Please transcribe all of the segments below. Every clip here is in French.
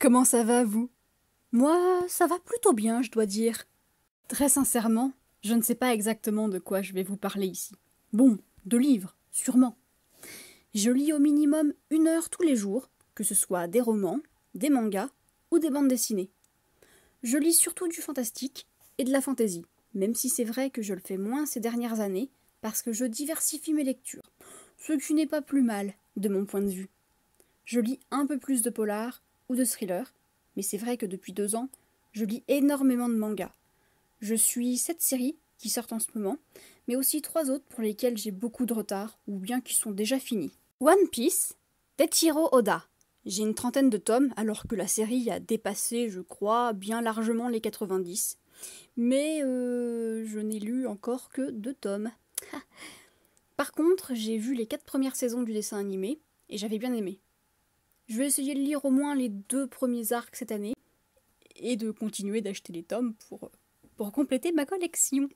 Comment ça va, vous Moi, ça va plutôt bien, je dois dire. Très sincèrement, je ne sais pas exactement de quoi je vais vous parler ici. Bon, de livres, sûrement. Je lis au minimum une heure tous les jours, que ce soit des romans, des mangas ou des bandes dessinées. Je lis surtout du fantastique et de la fantaisie, même si c'est vrai que je le fais moins ces dernières années parce que je diversifie mes lectures, ce qui n'est pas plus mal de mon point de vue. Je lis un peu plus de polar, ou de thriller, mais c'est vrai que depuis deux ans, je lis énormément de mangas. Je suis cette série qui sortent en ce moment, mais aussi trois autres pour lesquelles j'ai beaucoup de retard ou bien qui sont déjà finies. One Piece, Tetsuro Oda. J'ai une trentaine de tomes alors que la série a dépassé, je crois, bien largement les 90. Mais euh, je n'ai lu encore que deux tomes. Par contre, j'ai vu les quatre premières saisons du dessin animé et j'avais bien aimé. Je vais essayer de lire au moins les deux premiers arcs cette année et de continuer d'acheter les tomes pour, pour compléter ma collection.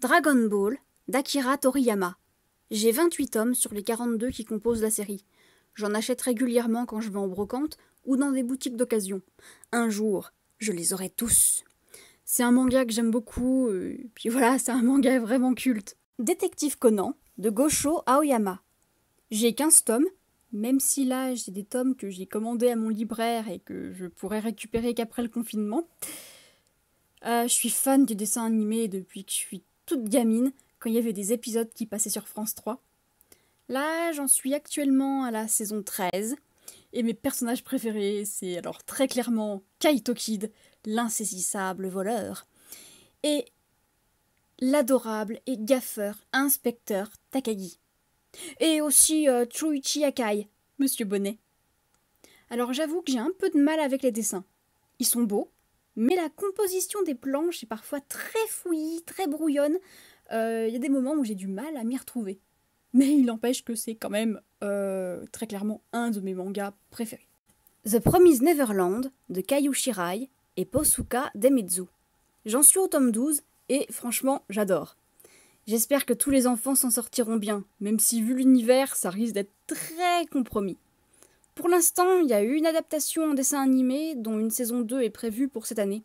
Dragon Ball d'Akira Toriyama. J'ai 28 tomes sur les 42 qui composent la série. J'en achète régulièrement quand je vais en brocante ou dans des boutiques d'occasion. Un jour, je les aurai tous. C'est un manga que j'aime beaucoup, et euh, puis voilà, c'est un manga vraiment culte. Détective Conan de Gosho Aoyama. J'ai 15 tomes même si là, j'ai des tomes que j'ai commandés à mon libraire et que je pourrais récupérer qu'après le confinement. Euh, je suis fan du dessin animé depuis que je suis toute gamine, quand il y avait des épisodes qui passaient sur France 3. Là, j'en suis actuellement à la saison 13. Et mes personnages préférés, c'est alors très clairement Kaito Kid, l'insaisissable voleur, et l'adorable et gaffeur inspecteur Takagi. Et aussi Chuichi euh, Akai, Monsieur Bonnet. Alors j'avoue que j'ai un peu de mal avec les dessins. Ils sont beaux, mais la composition des planches est parfois très fouillie, très brouillonne. Il euh, y a des moments où j'ai du mal à m'y retrouver. Mais il n'empêche que c'est quand même euh, très clairement un de mes mangas préférés. The Promised Neverland de Kayu et Posuka Demetsu. J'en suis au tome 12 et franchement j'adore. J'espère que tous les enfants s'en sortiront bien, même si vu l'univers, ça risque d'être très compromis. Pour l'instant, il y a eu une adaptation en dessin animé, dont une saison 2 est prévue pour cette année,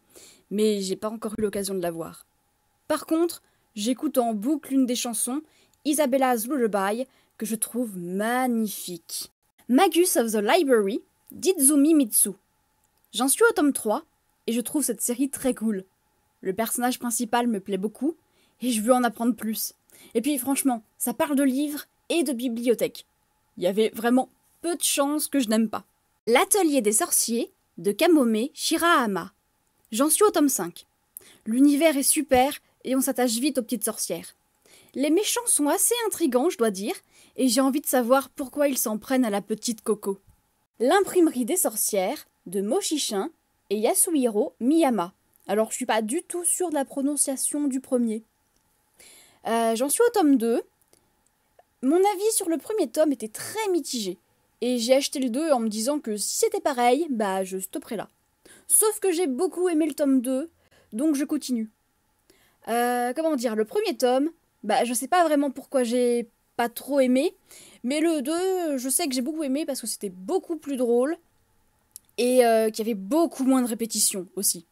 mais j'ai pas encore eu l'occasion de la voir. Par contre, j'écoute en boucle une des chansons, Isabella's Lullaby, que je trouve magnifique. Magus of the Library, d'Izumi Mitsu. J'en suis au tome 3, et je trouve cette série très cool. Le personnage principal me plaît beaucoup, et je veux en apprendre plus. Et puis franchement, ça parle de livres et de bibliothèques. Il y avait vraiment peu de chances que je n'aime pas. L'atelier des sorciers de Kamome Shirahama. J'en suis au tome 5. L'univers est super et on s'attache vite aux petites sorcières. Les méchants sont assez intrigants, je dois dire, et j'ai envie de savoir pourquoi ils s'en prennent à la petite Coco. L'imprimerie des sorcières de Moshishin et Yasuhiro Miyama. Alors je suis pas du tout sûre de la prononciation du premier. Euh, j'en suis au tome 2. Mon avis sur le premier tome était très mitigé. Et j'ai acheté le 2 en me disant que si c'était pareil, bah je stopperais là. Sauf que j'ai beaucoup aimé le tome 2, donc je continue. Euh, comment dire, le premier tome, bah je sais pas vraiment pourquoi j'ai pas trop aimé, mais le 2, je sais que j'ai beaucoup aimé parce que c'était beaucoup plus drôle et euh, qu'il y avait beaucoup moins de répétitions aussi.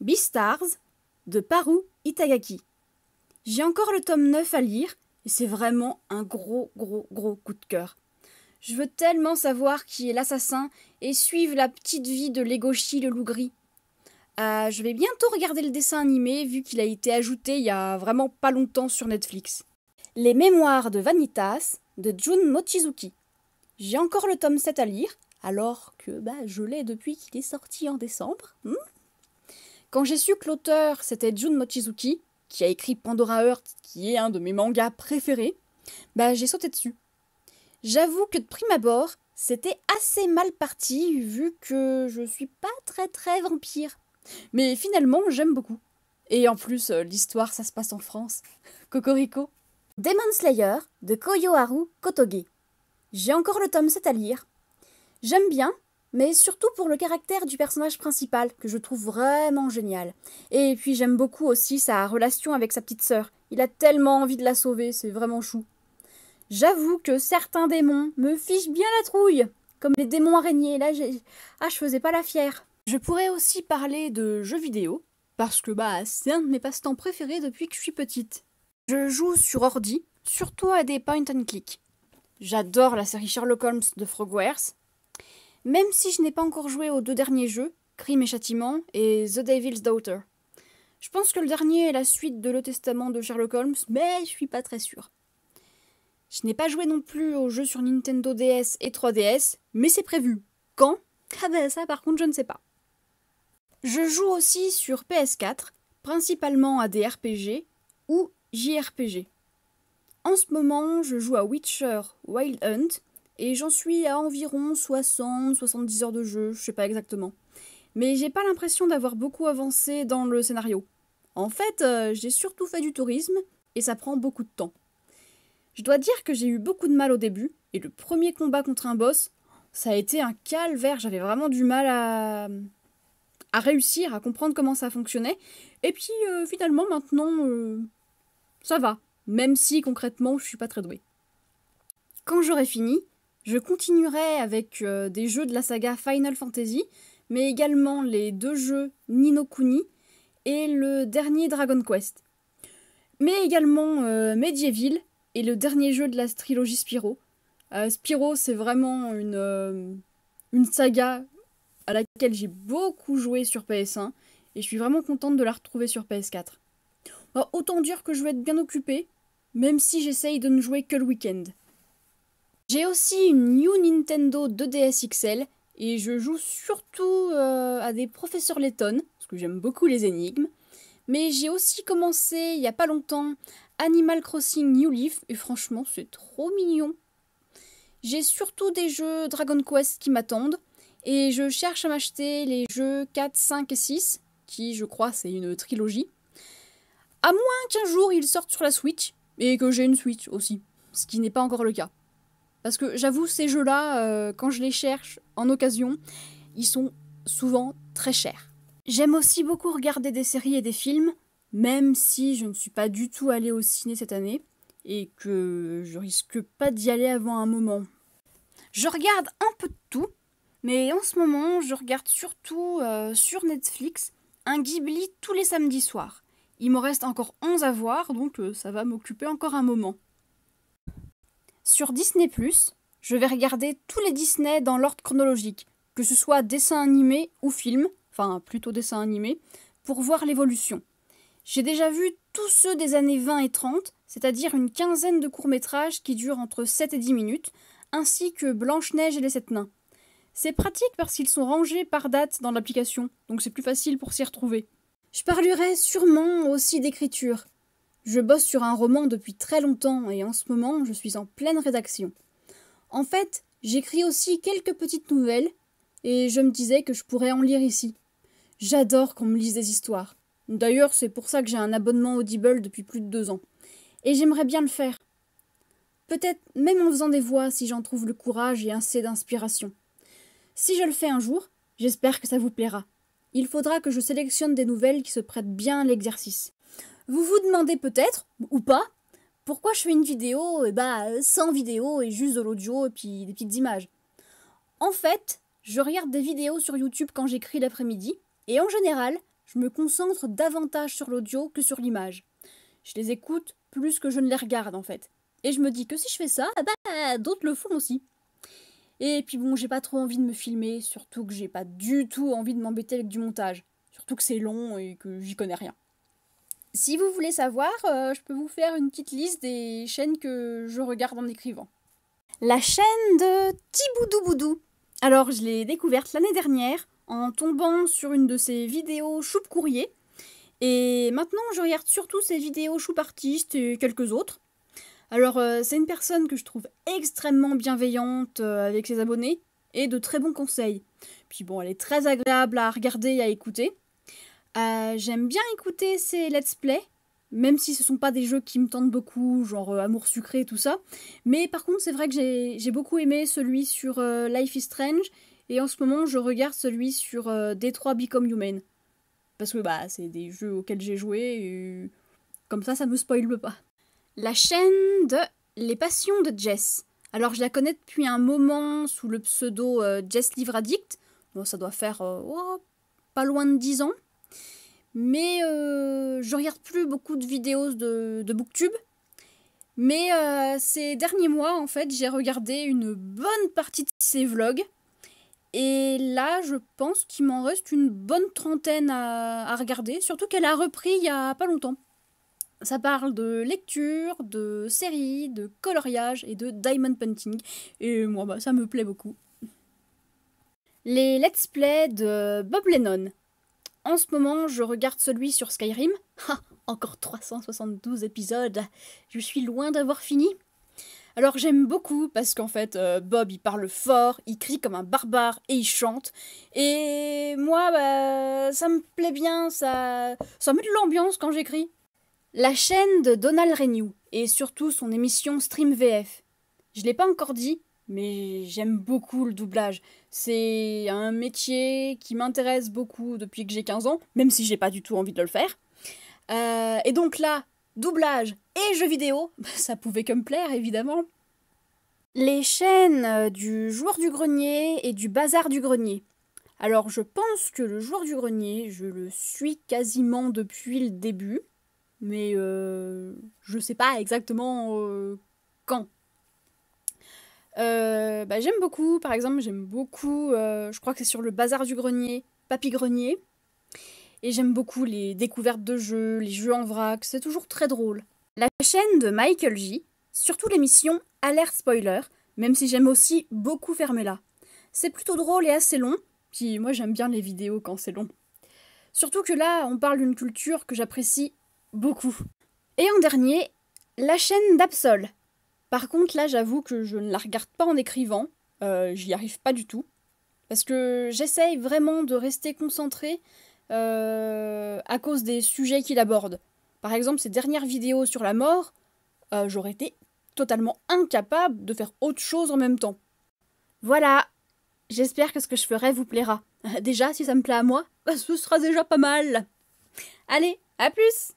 Beastars de Paru Itagaki. J'ai encore le tome 9 à lire, et c'est vraiment un gros, gros, gros coup de cœur. Je veux tellement savoir qui est l'assassin et suivre la petite vie de Legoshi le loup gris. Euh, je vais bientôt regarder le dessin animé vu qu'il a été ajouté il y a vraiment pas longtemps sur Netflix. Les mémoires de Vanitas de Jun Mochizuki. J'ai encore le tome 7 à lire, alors que bah, je l'ai depuis qu'il est sorti en décembre. Hmm. Quand j'ai su que l'auteur c'était Jun Mochizuki, qui a écrit Pandora Heart, qui est un de mes mangas préférés, bah j'ai sauté dessus. J'avoue que de prime abord, c'était assez mal parti vu que je suis pas très très vampire. Mais finalement, j'aime beaucoup. Et en plus, euh, l'histoire, ça se passe en France. Cocorico. Demon Slayer de Koyoharu Kotoge. J'ai encore le tome 7 à lire. J'aime bien, mais surtout pour le caractère du personnage principal, que je trouve vraiment génial. Et puis j'aime beaucoup aussi sa relation avec sa petite sœur. Il a tellement envie de la sauver, c'est vraiment chou. J'avoue que certains démons me fichent bien la trouille, comme les démons araignées, là j'ai... Ah, je faisais pas la fière. Je pourrais aussi parler de jeux vidéo, parce que bah c'est un de mes passe-temps préférés depuis que je suis petite. Je joue sur ordi, surtout à des point and click. J'adore la série Sherlock Holmes de Frogwares, même si je n'ai pas encore joué aux deux derniers jeux, Crime et Châtiment et The Devil's Daughter. Je pense que le dernier est la suite de Le Testament de Sherlock Holmes, mais je suis pas très sûre. Je n'ai pas joué non plus aux jeux sur Nintendo DS et 3DS, mais c'est prévu. Quand Ah ben ça par contre je ne sais pas. Je joue aussi sur PS4, principalement à des RPG ou JRPG. En ce moment, je joue à Witcher Wild Hunt, et j'en suis à environ 60-70 heures de jeu, je sais pas exactement. Mais j'ai pas l'impression d'avoir beaucoup avancé dans le scénario. En fait, euh, j'ai surtout fait du tourisme et ça prend beaucoup de temps. Je dois dire que j'ai eu beaucoup de mal au début et le premier combat contre un boss, ça a été un calvaire, j'avais vraiment du mal à à réussir à comprendre comment ça fonctionnait et puis euh, finalement maintenant euh, ça va, même si concrètement je suis pas très douée. Quand j'aurai fini, je continuerai avec euh, des jeux de la saga Final Fantasy, mais également les deux jeux Ninokuni et le dernier Dragon Quest. Mais également euh, Medieval et le dernier jeu de la trilogie Spyro. Spiro, euh, Spyro, c'est vraiment une, une saga à laquelle j'ai beaucoup joué sur PS1 et je suis vraiment contente de la retrouver sur PS4. Bah, autant dire que je vais être bien occupée, même si j'essaye de ne jouer que le week-end. J'ai aussi une New Nintendo 2DS XL et je joue surtout euh, à des professeurs Letton, parce que j'aime beaucoup les énigmes. Mais j'ai aussi commencé il n'y a pas longtemps Animal Crossing New Leaf et franchement c'est trop mignon. J'ai surtout des jeux Dragon Quest qui m'attendent et je cherche à m'acheter les jeux 4, 5 et 6, qui je crois c'est une trilogie. À moins qu'un jour ils sortent sur la Switch et que j'ai une Switch aussi, ce qui n'est pas encore le cas. Parce que j'avoue, ces jeux-là, euh, quand je les cherche en occasion, ils sont souvent très chers. J'aime aussi beaucoup regarder des séries et des films, même si je ne suis pas du tout allée au ciné cette année, et que je risque pas d'y aller avant un moment. Je regarde un peu de tout, mais en ce moment, je regarde surtout euh, sur Netflix un Ghibli tous les samedis soirs. Il m'en reste encore 11 à voir, donc euh, ça va m'occuper encore un moment. Sur Disney, je vais regarder tous les Disney dans l'ordre chronologique, que ce soit dessin animé ou film, enfin plutôt dessin animé, pour voir l'évolution. J'ai déjà vu tous ceux des années 20 et 30, c'est-à-dire une quinzaine de courts-métrages qui durent entre 7 et 10 minutes, ainsi que Blanche-Neige et les Sept Nains. C'est pratique parce qu'ils sont rangés par date dans l'application, donc c'est plus facile pour s'y retrouver. Je parlerai sûrement aussi d'écriture, je bosse sur un roman depuis très longtemps et en ce moment je suis en pleine rédaction. En fait, j'écris aussi quelques petites nouvelles et je me disais que je pourrais en lire ici. J'adore qu'on me lise des histoires. D'ailleurs, c'est pour ça que j'ai un abonnement Audible depuis plus de deux ans. Et j'aimerais bien le faire. Peut-être même en faisant des voix si j'en trouve le courage et assez d'inspiration. Si je le fais un jour, j'espère que ça vous plaira. Il faudra que je sélectionne des nouvelles qui se prêtent bien à l'exercice. Vous vous demandez peut-être, ou pas, pourquoi je fais une vidéo et eh bah, ben, sans vidéo et juste de l'audio et puis des petites images. En fait, je regarde des vidéos sur YouTube quand j'écris l'après-midi, et en général, je me concentre davantage sur l'audio que sur l'image. Je les écoute plus que je ne les regarde en fait. Et je me dis que si je fais ça, bah, d'autres le font aussi. Et puis bon, j'ai pas trop envie de me filmer, surtout que j'ai pas du tout envie de m'embêter avec du montage. Surtout que c'est long et que j'y connais rien. Si vous voulez savoir, euh, je peux vous faire une petite liste des chaînes que je regarde en écrivant. La chaîne de Tiboudou Boudou. Alors, je l'ai découverte l'année dernière en tombant sur une de ses vidéos choupe courrier. Et maintenant, je regarde surtout ses vidéos choupe artiste et quelques autres. Alors, euh, c'est une personne que je trouve extrêmement bienveillante euh, avec ses abonnés et de très bons conseils. Puis bon, elle est très agréable à regarder et à écouter. Euh, j'aime bien écouter ces let's play, même si ce sont pas des jeux qui me tentent beaucoup, genre euh, Amour sucré et tout ça. Mais par contre, c'est vrai que j'ai beaucoup aimé celui sur euh, Life is Strange, et en ce moment, je regarde celui sur Détroit Become Human. Parce que bah, c'est des jeux auxquels j'ai joué, et comme ça, ça me spoile pas. La chaîne de Les Passions de Jess. Alors, je la connais depuis un moment sous le pseudo Jess Livre Addict. Bon, ça doit faire oh, pas loin de 10 ans. Mais euh, je regarde plus beaucoup de vidéos de, de Booktube. Mais euh, ces derniers mois, en fait, j'ai regardé une bonne partie de ses vlogs. Et là, je pense qu'il m'en reste une bonne trentaine à, regarder, surtout qu'elle a repris il y a pas longtemps. Ça parle de lecture, de séries, de coloriage et de diamond painting. Et moi, bah, ça me plaît beaucoup. Les let's play de Bob Lennon. En ce moment, je regarde celui sur Skyrim. encore 372 épisodes. Je suis loin d'avoir fini. Alors j'aime beaucoup parce qu'en fait euh, Bob il parle fort, il crie comme un barbare et il chante. Et moi bah, ça me plaît bien, ça ça met de l'ambiance quand j'écris. La chaîne de Donald Renew et surtout son émission Stream VF. Je l'ai pas encore dit, mais j'aime beaucoup le doublage. C'est un métier qui m'intéresse beaucoup depuis que j'ai 15 ans, même si j'ai pas du tout envie de le faire. Euh, et donc là, doublage et jeux vidéo, bah, ça pouvait que me plaire évidemment. Les chaînes euh, du Joueur du Grenier et du Bazar du Grenier. Alors je pense que le Joueur du Grenier, je le suis quasiment depuis le début, mais euh, je sais pas exactement quand. Euh, bah, j'aime beaucoup, par exemple, j'aime beaucoup, euh, je crois que c'est sur le bazar du grenier, Papy Grenier. Et j'aime beaucoup les découvertes de jeux, les jeux en vrac, c'est toujours très drôle. La chaîne de Michael J, surtout l'émission Alert Spoiler, même si j'aime aussi beaucoup fermé là. C'est plutôt drôle et assez long, puis moi j'aime bien les vidéos quand c'est long. Surtout que là, on parle d'une culture que j'apprécie beaucoup. Et en dernier, la chaîne d'Absol par contre, là, j'avoue que je ne la regarde pas en écrivant. Euh, j'y arrive pas du tout. Parce que j'essaye vraiment de rester concentrée euh, à cause des sujets qu'il aborde. Par exemple, ses dernières vidéos sur la mort, euh, j'aurais été totalement incapable de faire autre chose en même temps. Voilà. J'espère que ce que je ferai vous plaira. Déjà, si ça me plaît à moi, ce sera déjà pas mal. Allez, à plus